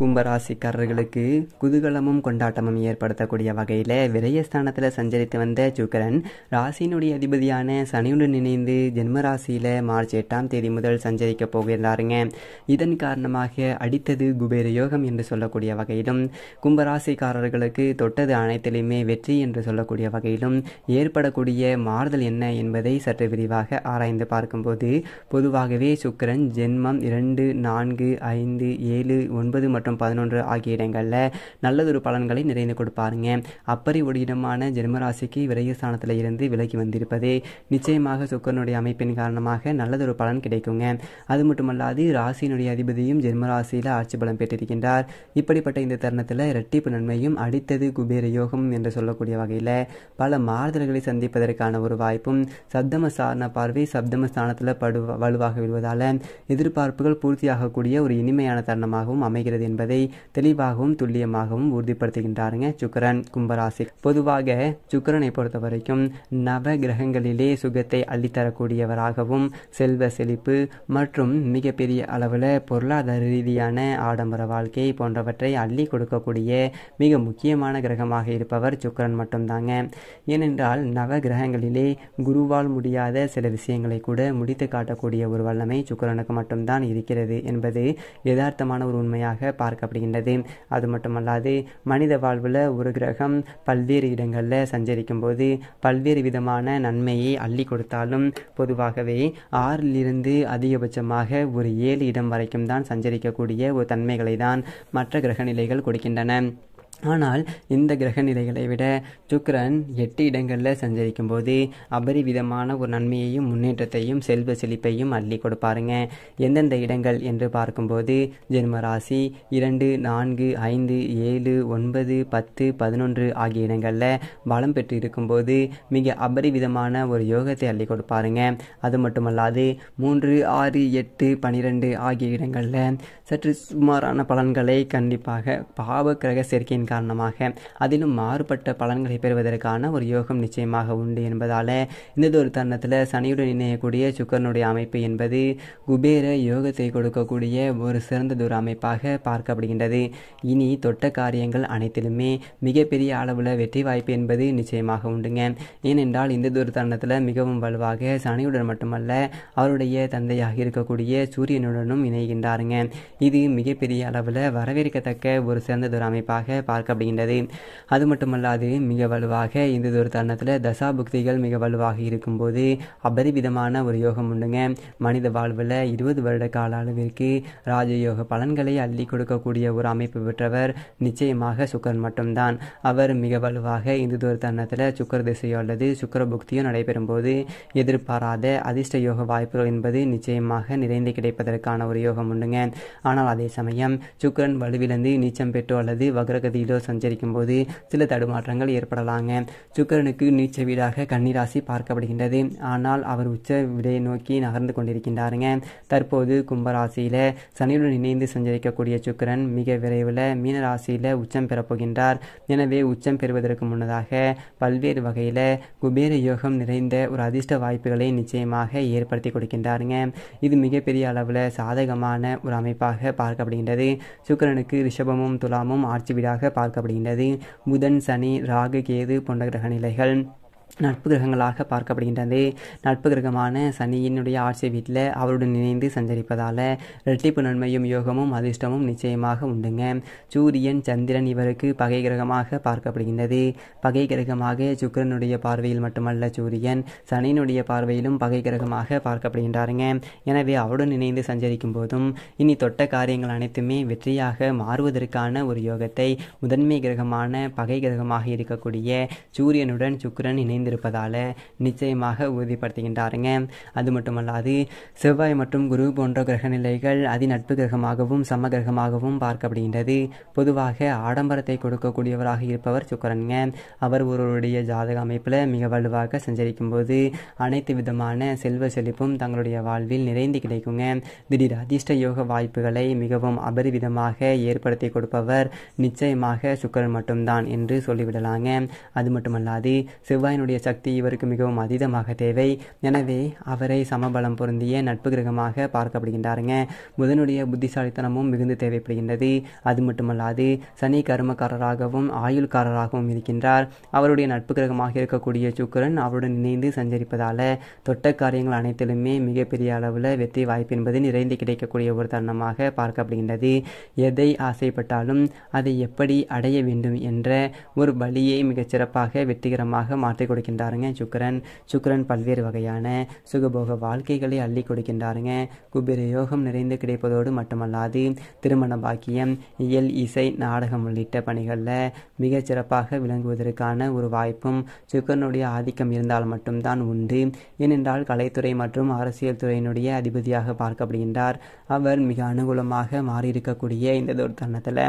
கும்பராசிக்காரர்களுக்கு குதூகலமும் கொண்டாட்டமும் ஏற்படுத்தக்கூடிய வகையில் விரயஸ்தானத்தில் சஞ்சரித்து வந்த சுக்கரன் ராசியினுடைய அதிபதியான சனியுடன் இணைந்து ஜென்ம ராசியில் மார்ச் எட்டாம் தேதி முதல் சஞ்சரிக்க போகிறாருங்க இதன் காரணமாக அடித்தது குபேர யோகம் என்று சொல்லக்கூடிய வகையிலும் கும்பராசிக்காரர்களுக்கு தொட்டது அனைத்திலையுமே வெற்றி என்று சொல்லக்கூடிய வகையிலும் ஏற்படக்கூடிய மாறுதல் என்ன என்பதை சற்று விரிவாக ஆராய்ந்து பார்க்கும்போது பொதுவாகவே சுக்கரன் ஜென்மம் இரண்டு நான்கு ஐந்து ஏழு ஒன்பது மற்றும் மற்றும் பதினொன்று ஆகிய இடங்களில் நல்லதொரு பலன்களை நிறைந்து கொடுப்பாருங்க ஒரு இடமான ஜென்மராசிக்கு விரயஸ்தானத்தில் இருந்து விலகி வந்திருப்பது நிச்சயமாக சுக்கரனுடைய அமைப்பின் காரணமாக நல்லதொரு பலன் கிடைக்குங்க அது மட்டுமல்லாது ராசியினுடைய அதிபதியும் ஜென்மராசியில் ஆட்சி பலம் பெற்றிருக்கின்றார் இப்படிப்பட்ட இந்த தருணத்தில் இரட்டிப்பு நன்மையும் அடித்தது குபேர யோகம் என்று சொல்லக்கூடிய வகையில் பல மாறுதல்களை சந்திப்பதற்கான ஒரு வாய்ப்பும் சப்தம சாரண பார்வை சப்தம ஸ்தானத்தில் படு வலுவாக விடுவதால் எதிர்பார்ப்புகள் பூர்த்தியாகக்கூடிய ஒரு இனிமையான தருணமாகவும் அமைகிறது என்பது என்பதை தெளிவாகவும் துல்லியமாகவும் உறுதிப்படுத்துகின்றாருங்க சுக்கரன் கும்பராசி பொதுவாக சுக்கரனை பொறுத்த வரைக்கும் நவ கிரகங்களிலே சுகத்தை அள்ளித்தரக்கூடியவராகவும் செல்வ செழிப்பு மற்றும் மிகப்பெரிய அளவில் பொருளாதார ரீதியான ஆடம்பர வாழ்க்கை போன்றவற்றை அள்ளி கொடுக்கக்கூடிய மிக முக்கியமான கிரகமாக இருப்பவர் சுக்கரன் மட்டும்தாங்க ஏனென்றால் நவ கிரகங்களிலே குருவால் முடியாத சில விஷயங்களை கூட முடித்து காட்டக்கூடிய ஒரு வல்லமை சுக்கரனுக்கு மட்டும்தான் இருக்கிறது என்பது யதார்த்தமான ஒரு உண்மையாக பார்க்கப்படுகின்றது அது மட்டுமல்லாது மனித வாழ்வில் ஒரு கிரகம் பல்வேறு இடங்களில் சஞ்சரிக்கும் போது பல்வேறு விதமான நன்மையை அள்ளி கொடுத்தாலும் பொதுவாகவே ஆறிலிருந்து அதிகபட்சமாக ஒரு ஏழு இடம் வரைக்கும் தான் சஞ்சரிக்கக்கூடிய ஒரு தன்மைகளை தான் மற்ற கிரகநிலைகள் கொடுக்கின்றன ஆனால் இந்த கிரக நிலைகளை விட சுக்கரன் எட்டு இடங்களில் சஞ்சரிக்கும் போது அபரிவிதமான ஒரு நன்மையையும் முன்னேற்றத்தையும் செல்வ செழிப்பையும் அள்ளி கொடுப்பாருங்க எந்தெந்த இடங்கள் என்று பார்க்கும்போது ஜென்ம ராசி இரண்டு நான்கு ஐந்து ஏழு ஒன்பது பத்து பதினொன்று ஆகிய இடங்களில் பலம் பெற்று இருக்கும்போது மிக அபரிவிதமான ஒரு யோகத்தை அள்ளி கொடுப்பாருங்க அது மட்டுமல்லாது மூன்று ஆறு எட்டு பனிரெண்டு ஆகிய இடங்களில் சற்று சுமாரான பலன்களை கண்டிப்பாக பாவ கிரக சேர்க்கையின் காரணமாக அதிலும் மாறுபட்ட பலன்களை பெறுவதற்கான ஒரு யோகம் நிச்சயமாக உண்டு என்பதால் ஒரு தருணத்தில் சனியுடன் இணையக்கூடிய சுக்கரனுடைய அமைப்பு என்பது குபேர யோகத்தை கொடுக்கக்கூடிய ஒரு சிறந்ததொரு அமைப்பாக பார்க்கப்படுகின்றது இனி தொட்ட காரியங்கள் அனைத்திலுமே மிகப்பெரிய அளவில் வெற்றி வாய்ப்பு என்பது நிச்சயமாக உண்டுங்க ஏனென்றால் இந்த தூர தருணத்தில் மிகவும் வலுவாக சனியுடன் மட்டுமல்ல அவருடைய தந்தையாக இருக்கக்கூடிய சூரியனுடனும் இணைகின்றாருங்க இது மிகப்பெரிய அளவில் வரவேற்கத்தக்க ஒரு சிறந்ததொரு அமைப்பாக பார்க்க அப்படிங்கிறது அது மட்டுமல்லாது மிக வலுவாக இந்த ஒரு தருணத்தில் தசா புக்திகள் மிக வலுவாக இருக்கும்போது அபரிவிதமான ஒரு யோகம் உண்டுங்க மனித வாழ்வில் இருபது வருட கால அளவிற்கு ராஜயோக பலன்களை அள்ளி கொடுக்கக்கூடிய ஒரு அமைப்பு பெற்றவர் நிச்சயமாக சுக்கரன் மட்டும்தான் அவர் மிக வலுவாக இந்து தூர தருணத்தில் சுக்கர திசையோ அல்லது சுக்கர புக்தியோ நடைபெறும் போது எதிர்பாராத அதிர்ஷ்ட யோக வாய்ப்புகள் என்பது நிச்சயமாக நிறைந்து கிடைப்பதற்கான ஒரு யோகம் உண்டுங்க ஆனால் அதே சமயம் சுக்கரன் வலுவிழந்து நீச்சம் பெற்றோ அல்லது வக்ரகதியில் வீடோ சஞ்சரிக்கும் போது சில தடுமாற்றங்கள் ஏற்படலாங்க சுக்கரனுக்கு நீச்ச வீடாக கன்னிராசி பார்க்கப்படுகின்றது ஆனால் அவர் உச்ச விடையை நோக்கி நகர்ந்து கொண்டிருக்கின்றாருங்க தற்போது கும்பராசியில் சனியுடன் இணைந்து சஞ்சரிக்கக்கூடிய சுக்கரன் மிக விரைவில் மீனராசியில் உச்சம் பெறப்போகின்றார் எனவே உச்சம் பெறுவதற்கு முன்னதாக பல்வேறு வகையில் குபேர யோகம் நிறைந்த ஒரு அதிர்ஷ்ட வாய்ப்புகளை நிச்சயமாக ஏற்படுத்தி கொடுக்கின்றாருங்க இது மிகப்பெரிய அளவில் சாதகமான ஒரு அமைப்பாக பார்க்கப்படுகின்றது சுக்கரனுக்கு ரிஷபமும் துலாமும் ஆட்சி வீடாக பார்க்கப்படுகின்றது புதன் சனி ராகு கேது போன்ற கிரக நிலைகள் நட்பு கிரகங்களாக பார்க்கப்படுகின்றது நட்பு கிரகமான சனியினுடைய ஆட்சி வீட்டில் அவருடன் இணைந்து சஞ்சரிப்பதால் இரட்டிப்பு நன்மையும் யோகமும் அதிர்ஷ்டமும் நிச்சயமாக உண்டுங்க சூரியன் சந்திரன் இவருக்கு பகை கிரகமாக பார்க்கப்படுகின்றது பகை கிரகமாக சுக்கரனுடைய பார்வையில் மட்டுமல்ல சூரியன் சனியினுடைய பார்வையிலும் பகை கிரகமாக பார்க்கப்படுகின்றாருங்க எனவே அவருடன் இணைந்து சஞ்சரிக்கும் போதும் இனி தொட்ட காரியங்கள் அனைத்துமே வெற்றியாக மாறுவதற்கான ஒரு யோகத்தை முதன்மை கிரகமான பகை கிரகமாக இருக்கக்கூடிய சூரியனுடன் சுக்கரன் இணைந்து இணைந்திருப்பதால் நிச்சயமாக உறுதிப்படுத்துகின்றாருங்க அது மட்டுமல்லாது செவ்வாய் மற்றும் குரு போன்ற கிரகநிலைகள் நட்பு கிரகமாகவும் சம கிரகமாகவும் பார்க்கப்படுகின்றது பொதுவாக ஆடம்பரத்தை கொடுக்கக்கூடியவராக இருப்பவர் சுக்கரனுங்க அவர் ஒருவருடைய ஜாதக அமைப்பில் மிக வலுவாக சஞ்சரிக்கும் போது அனைத்து விதமான செல்வ செழிப்பும் தங்களுடைய வாழ்வில் நிறைந்து கிடைக்குங்க திடீர் அதிர்ஷ்ட யோக வாய்ப்புகளை மிகவும் அபரிவிதமாக ஏற்படுத்தி கொடுப்பவர் நிச்சயமாக சுக்கரன் மட்டும்தான் என்று சொல்லிவிடலாங்க அது மட்டுமல்லாது செவ்வாயினுடைய இறைவனுடைய சக்தி இவருக்கு மிகவும் அதீதமாக தேவை எனவே அவரை சமபலம் பொருந்திய நட்பு கிரகமாக பார்க்கப்படுகின்றாருங்க புதனுடைய புத்திசாலித்தனமும் மிகுந்து தேவைப்படுகின்றது அது மட்டுமல்லாது சனி கருமக்காரராகவும் ஆயுள்காரராகவும் இருக்கின்றார் அவருடைய நட்பு கிரகமாக இருக்கக்கூடிய சுக்கரன் அவருடன் இணைந்து சஞ்சரிப்பதால் தொட்ட காரியங்கள் அனைத்திலுமே மிகப்பெரிய அளவில் வெற்றி வாய்ப்பு என்பது நிறைந்து கிடைக்கக்கூடிய ஒரு தருணமாக பார்க்கப்படுகின்றது எதை ஆசைப்பட்டாலும் அதை எப்படி அடைய வேண்டும் என்ற ஒரு வழியை மிகச்சிறப்பாக வெற்றிகரமாக மாற்றிக் கொடுக்கின்றாருங்க சுக்கரன் சுக்கரன் பல்வேறு வகையான சுகபோக வாழ்க்கைகளை அள்ளி கொடுக்கின்றாருங்க குபேர யோகம் நிறைந்து கிடைப்பதோடு மட்டுமல்லாது திருமண பாக்கியம் இயல் இசை நாடகம் உள்ளிட்ட பணிகளில் மிகச்சிறப்பாக விளங்குவதற்கான ஒரு வாய்ப்பும் சுக்கரனுடைய ஆதிக்கம் இருந்தால் மட்டும்தான் உண்டு ஏனென்றால் கலைத்துறை மற்றும் அரசியல் துறையினுடைய அதிபதியாக பார்க்கப்படுகின்றார் அவர் மிக அனுகூலமாக மாறியிருக்கக்கூடிய இந்த ஒரு தருணத்தில்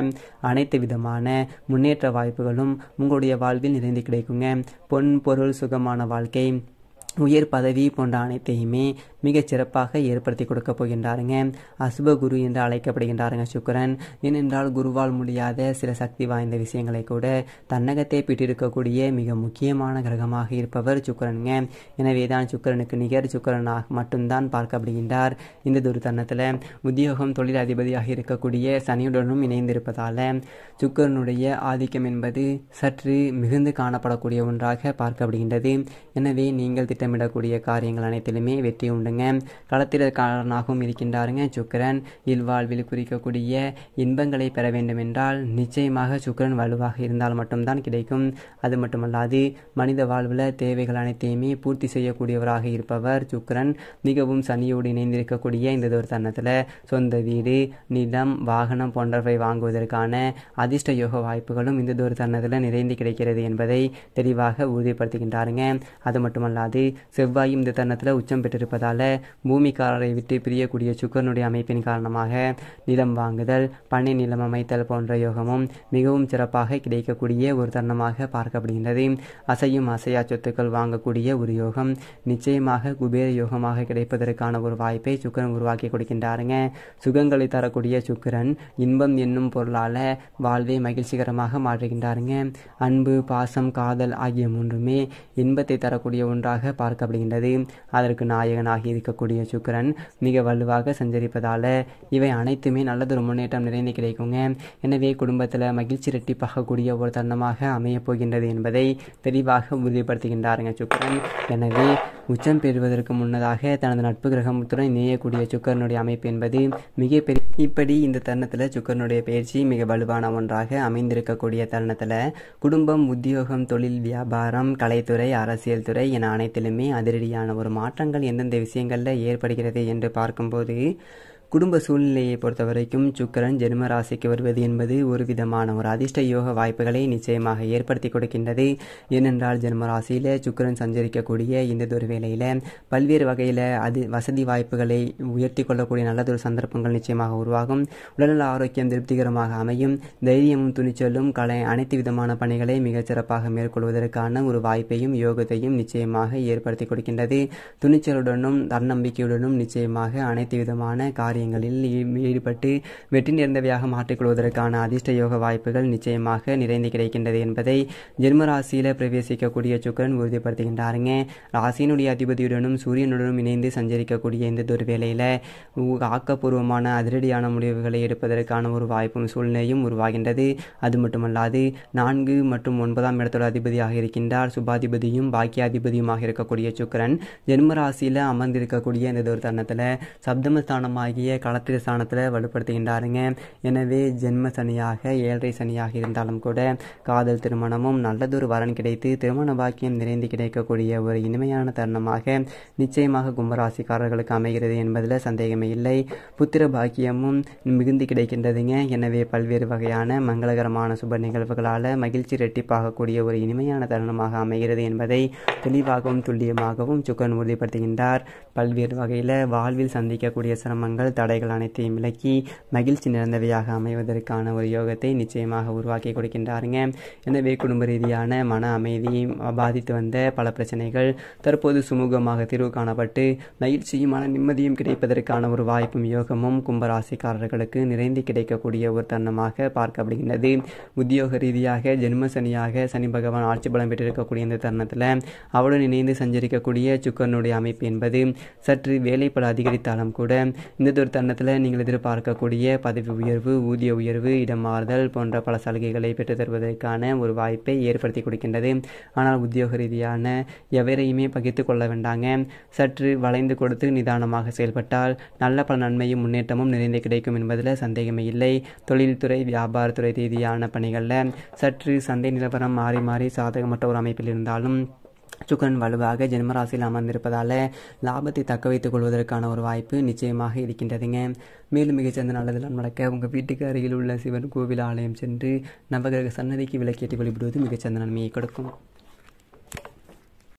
அனைத்து விதமான முன்னேற்ற வாய்ப்புகளும் உங்களுடைய வாழ்வில் நிறைந்து கிடைக்குங்க பொன் பொருள் சுகமான வாழ்க்கை உயர் பதவி போன்ற அனைத்தையுமே மிகச் சிறப்பாக ஏற்படுத்தி கொடுக்க போகின்றாருங்க அசுப குரு என்று அழைக்கப்படுகின்றாருங்க சுக்கரன் ஏனென்றால் குருவால் முடியாத சில சக்தி வாய்ந்த விஷயங்களை கூட தன்னகத்தை பெற்றிருக்கக்கூடிய மிக முக்கியமான கிரகமாக இருப்பவர் சுக்கரனுங்க எனவே தான் சுக்கரனுக்கு நிகர் சுக்கரனாக மட்டும்தான் பார்க்கப்படுகின்றார் இந்த துருத்தருணத்தில் உத்தியோகம் தொழில் அதிபதியாக இருக்கக்கூடிய சனியுடனும் இணைந்திருப்பதால் சுக்கரனுடைய ஆதிக்கம் என்பது சற்று மிகுந்து காணப்படக்கூடிய ஒன்றாக பார்க்கப்படுகின்றது எனவே நீங்கள் திட்டமிடக்கூடிய காரியங்கள் அனைத்திலுமே வெற்றி உண்டு இருக்கின்றாருங்க களத்திற்காரனாகவும் இருக்கின்றாருங்க சுக்கரன் இல்வாழ்வில் குறிக்கக்கூடிய இன்பங்களை பெற வேண்டும் என்றால் நிச்சயமாக சுக்கரன் வலுவாக இருந்தால் மட்டும்தான் கிடைக்கும் அது மட்டுமல்லாது மனித வாழ்வில் தேவைகள் அனைத்தையுமே பூர்த்தி செய்யக்கூடியவராக இருப்பவர் சுக்கரன் மிகவும் சனியோடு இணைந்திருக்கக்கூடிய இந்த ஒரு தருணத்தில் சொந்த வீடு நிலம் வாகனம் போன்றவை வாங்குவதற்கான அதிர்ஷ்ட யோக வாய்ப்புகளும் இந்த ஒரு தருணத்தில் நிறைந்து கிடைக்கிறது என்பதை தெளிவாக உறுதிப்படுத்துகின்றாருங்க அது மட்டுமல்லாது செவ்வாயும் இந்த தருணத்தில் உச்சம் பெற்றிருப்பதால் அதனால் பூமிக்காரரை விட்டு பிரியக்கூடிய சுக்கரனுடைய அமைப்பின் காரணமாக நிலம் வாங்குதல் பண்ணை நிலம் அமைத்தல் போன்ற யோகமும் மிகவும் சிறப்பாக கிடைக்கக்கூடிய ஒரு தருணமாக பார்க்கப்படுகின்றது அசையும் அசையா சொத்துக்கள் வாங்கக்கூடிய ஒரு யோகம் நிச்சயமாக குபேர யோகமாக கிடைப்பதற்கான ஒரு வாய்ப்பை சுக்கரன் உருவாக்கி கொடுக்கின்றாருங்க சுகங்களை தரக்கூடிய சுக்கரன் இன்பம் என்னும் பொருளால் வாழ்வை மகிழ்ச்சிகரமாக மாற்றுகின்றாருங்க அன்பு பாசம் காதல் ஆகிய மூன்றுமே இன்பத்தை தரக்கூடிய ஒன்றாக பார்க்கப்படுகின்றது அதற்கு நாயகனாகிய இருக்கக்கூடிய சுக்கரன் மிக வலுவாக சஞ்சரிப்பதால் இவை அனைத்துமே நல்லதொரு முன்னேற்றம் நிறைந்து கிடைக்குங்க எனவே குடும்பத்தில் மகிழ்ச்சி ரெட்டிப்பாகக்கூடிய ஒரு தருணமாக அமையப் போகின்றது என்பதை தெளிவாக உறுதிப்படுத்துகின்றாருங்க சுக்கரன் எனவே உச்சம் பெறுவதற்கு முன்னதாக தனது நட்பு கிரகத்துடன் இணையக்கூடிய சுக்கரனுடைய அமைப்பு என்பது மிகப்பெரிய இப்படி இந்த தருணத்தில் சுக்கரனுடைய பயிற்சி மிக வலுவான ஒன்றாக அமைந்திருக்கக்கூடிய தருணத்தில் குடும்பம் உத்தியோகம் தொழில் வியாபாரம் கலைத்துறை அரசியல் துறை என அனைத்திலுமே அதிரடியான ஒரு மாற்றங்கள் எந்தெந்த விஷயங்களில் ஏற்படுகிறது என்று பார்க்கும்போது குடும்ப சூழ்நிலையை பொறுத்த வரைக்கும் சுக்கரன் ஜென்ம ராசிக்கு வருவது என்பது ஒரு விதமான ஒரு அதிர்ஷ்ட யோக வாய்ப்புகளை நிச்சயமாக ஏற்படுத்தி கொடுக்கின்றது ஏனென்றால் ஜென்ம ராசியில் சுக்கரன் சஞ்சரிக்கக்கூடிய இந்த ஒரு பல்வேறு வகையில் அது வசதி வாய்ப்புகளை உயர்த்தி கொள்ளக்கூடிய நல்லதொரு சந்தர்ப்பங்கள் நிச்சயமாக உருவாகும் உடல்நல ஆரோக்கியம் திருப்திகரமாக அமையும் தைரியமும் துணிச்சலும் கலை அனைத்து விதமான பணிகளை மிகச்சிறப்பாக மேற்கொள்வதற்கான ஒரு வாய்ப்பையும் யோகத்தையும் நிச்சயமாக ஏற்படுத்தி கொடுக்கின்றது துணிச்சலுடனும் தன்னம்பிக்கையுடனும் நிச்சயமாக அனைத்து விதமான காரிய காரியங்களில் ஈடுபட்டு வெற்றி நிறைந்தவையாக மாற்றிக்கொள்வதற்கான அதிர்ஷ்ட யோக வாய்ப்புகள் நிச்சயமாக நிறைந்து கிடைக்கின்றது என்பதை ஜென்ம ராசியில் பிரவேசிக்கக்கூடிய சுக்கரன் உறுதிப்படுத்துகின்றாருங்க ராசியினுடைய அதிபதியுடனும் சூரியனுடனும் இணைந்து சஞ்சரிக்கக்கூடிய இந்த துர்வேளையில் ஆக்கப்பூர்வமான அதிரடியான முடிவுகளை எடுப்பதற்கான ஒரு வாய்ப்பும் சூழ்நிலையும் உருவாகின்றது அது மட்டுமல்லாது நான்கு மற்றும் ஒன்பதாம் இடத்தோட அதிபதியாக இருக்கின்றார் சுபாதிபதியும் பாக்கியாதிபதியுமாக இருக்கக்கூடிய சுக்கரன் ஜென்மராசியில் அமர்ந்திருக்கக்கூடிய இந்த ஒரு தருணத்தில் சப்தமஸ்தானமாகிய சனியை களத்திரு ஸ்தானத்தில் வலுப்படுத்துகின்றாருங்க எனவே ஜென்ம சனியாக ஏழரை சனியாக இருந்தாலும் கூட காதல் திருமணமும் நல்லதொரு வரன் கிடைத்து திருமண பாக்கியம் நிறைந்து கிடைக்கக்கூடிய ஒரு இனிமையான தருணமாக நிச்சயமாக கும்பராசிக்காரர்களுக்கு அமைகிறது என்பதில் சந்தேகமே இல்லை புத்திர பாக்கியமும் மிகுந்து கிடைக்கின்றதுங்க எனவே பல்வேறு வகையான மங்களகரமான சுப நிகழ்வுகளால் மகிழ்ச்சி இரட்டிப்பாகக்கூடிய ஒரு இனிமையான தருணமாக அமைகிறது என்பதை தெளிவாகவும் துல்லியமாகவும் சுக்கன் உறுதிப்படுத்துகின்றார் பல்வேறு வகையில் வாழ்வில் சந்திக்கக்கூடிய சிரமங்கள் தடைகள் அனைத்தையும் விலக்கி மகிழ்ச்சி நிறந்தவையாக அமைவதற்கான ஒரு யோகத்தை நிச்சயமாக உருவாக்கி கொடுக்கின்றாருங்க எனவே குடும்ப ரீதியான மன அமைதியும் பாதித்து வந்த பல பிரச்சனைகள் தற்போது சுமூகமாக தீர்வு காணப்பட்டு மகிழ்ச்சியும் மன நிம்மதியும் கிடைப்பதற்கான ஒரு வாய்ப்பும் யோகமும் கும்பராசிக்காரர்களுக்கு நிறைந்து கிடைக்கக்கூடிய ஒரு தருணமாக பார்க்கப்படுகின்றது உத்தியோக ரீதியாக ஜென்மசனியாக சனி பகவான் ஆட்சி பலம் பெற்றிருக்கக்கூடிய இந்த தருணத்தில் அவளுடன் இணைந்து சஞ்சரிக்கக்கூடிய சுக்கரனுடைய அமைப்பு என்பது சற்று வேலைப்பட அதிகரித்தாலும் கூட இந்த ஒரு தருணத்தில் நீங்கள் எதிர்பார்க்கக்கூடிய பதவி உயர்வு ஊதிய உயர்வு இடமாறுதல் போன்ற பல சலுகைகளை பெற்று தருவதற்கான ஒரு வாய்ப்பை ஏற்படுத்தி கொடுக்கின்றது ஆனால் உத்தியோக ரீதியான எவரையுமே பகிர்ந்து கொள்ள வேண்டாங்க சற்று வளைந்து கொடுத்து நிதானமாக செயல்பட்டால் நல்ல பல நன்மையும் முன்னேற்றமும் நிறைந்து கிடைக்கும் என்பதில் சந்தேகமே இல்லை தொழில்துறை வியாபாரத்துறை ரீதியான பணிகளில் சற்று சந்தை நிலவரம் மாறி மாறி சாதகமற்ற ஒரு அமைப்பில் இருந்தாலும் சுக்கரன் வலுவாக ஜென்மராசியில் அமர்ந்திருப்பதால் லாபத்தை தக்க வைத்துக் கொள்வதற்கான ஒரு வாய்ப்பு நிச்சயமாக இருக்கின்றதுங்க மேலும் மிகச்சிறந்த நல்லதெல்லாம் நடக்க உங்கள் வீட்டுக்கு அருகில் உள்ள சிவன் கோவில் ஆலயம் சென்று நவகிரக சன்னதிக்கு விளக்கேற்றி வழிபடுவது மிகச்சிறந்த நன்மையை கொடுக்கும்